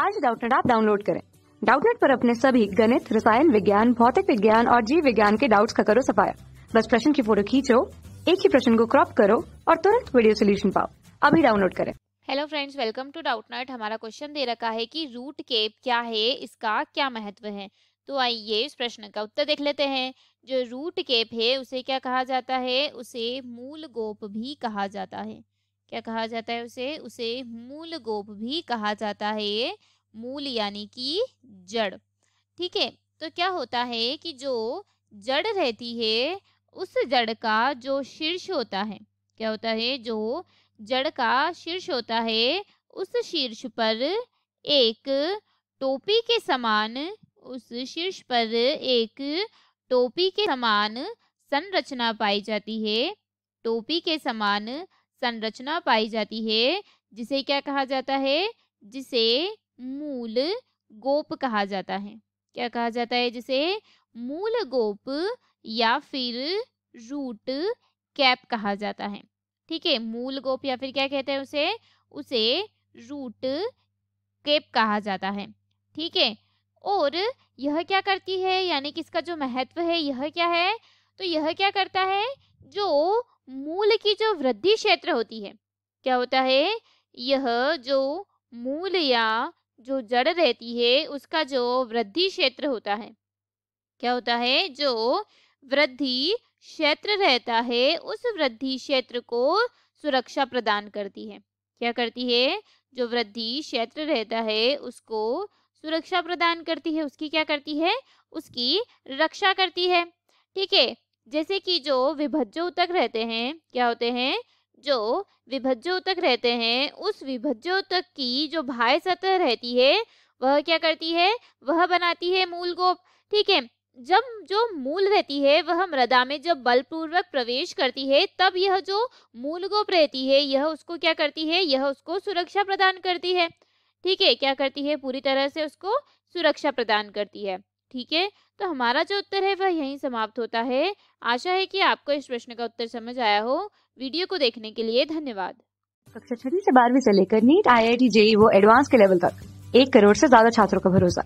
आज डाउटनेट आप डाउनलोड करें डाउटनेट पर अपने सभी गणित रसायन विज्ञान भौतिक विज्ञान और जीव विज्ञान के डाउट्स का करो सफाया बस प्रश्न की फोटो खींचो एक ही प्रश्न को क्रॉप करो और तुरंत वीडियो सोल्यूशन पाओ अभी डाउनलोड करें hello friends welcome to Doubtnut हमारा क्वेश्चन दे रखा है कि रूट केप क्या है इसका क्या महत्व है तो आइए इस प्रश्न का उत्तर देख लेते हैं जो रूट केप है उसे क्या कहा जाता है उसे मूल गोप भी कहा जाता है क्या कहा जाता है उसे उसे मूल गोप भी कहा जाता है मूल यानी कि जड़ ठीक है तो क्या होता है कि जो जड़ रहती है उस जड़ का जो शीर्ष होता है क्या होता है जो जड़ का शीर्ष होता है उस शीर्ष पर एक टोपी के समान उस शीर्ष पर एक टोपी के समान संरचना पाई जाती है टोपी के समान संरचना पाई जाती है जिसे क्या कहा जाता है जिसे मूल गोप कहा जाता है क्या कहा जाता है जिसे मूल गोप या फिर रूट कैप कहा जाता है ठीक है मूल गोप या फिर क्या कहते हैं उसे उसे रूट कैप कहा जाता है ठीक है और यह क्या करती है यानी कि इसका जो महत्व है यह क्या है तो यह क्या करता है जो की जो वृद्धि क्षेत्र होती है क्या होता है यह जो मूल या जो जड़ रहती है उसका जो वृद्धि क्षेत्र होता है क्या होता है जो वृद्धि क्षेत्र रहता है उस वृद्धि क्षेत्र को सुरक्षा प्रदान करती है क्या करती है जो वृद्धि क्षेत्र रहता है उसको सुरक्षा प्रदान करती है उसकी क्या करती है उसकी रक्षा करती है ठीक है जैसे कि जो विभज्य उतक रहते हैं क्या होते हैं जो विभज्य उतक रहते हैं उस विभज्य उतक की जो भाई सतह रहती है वह क्या करती है वह बनाती है मूल गोप ठीक है जब जो मूल रहती है वह मृदा में जब बलपूर्वक प्रवेश करती है तब यह जो मूल गोप रहती है यह उसको क्या करती है यह उसको सुरक्षा प्रदान करती है ठीक है क्या करती है पूरी तरह से उसको सुरक्षा प्रदान करती है ठीक है तो हमारा जो उत्तर है वह यहीं समाप्त होता है आशा है कि आपको इस प्रश्न का उत्तर समझ आया हो वीडियो को देखने के लिए धन्यवाद कक्षा छठी से बारहवीं से लेकर NEET I I T JEE वो एडवांस के लेवल तक एक करोड़ से ज्यादा छात्रों का भरोसा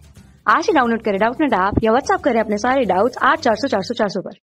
आज ही डाउनलोड करें डाउट नेट ऐप या व्हाट्सअप करें अपने सारे डाउट्स आठ चार सौ चार सौ चार सौ पर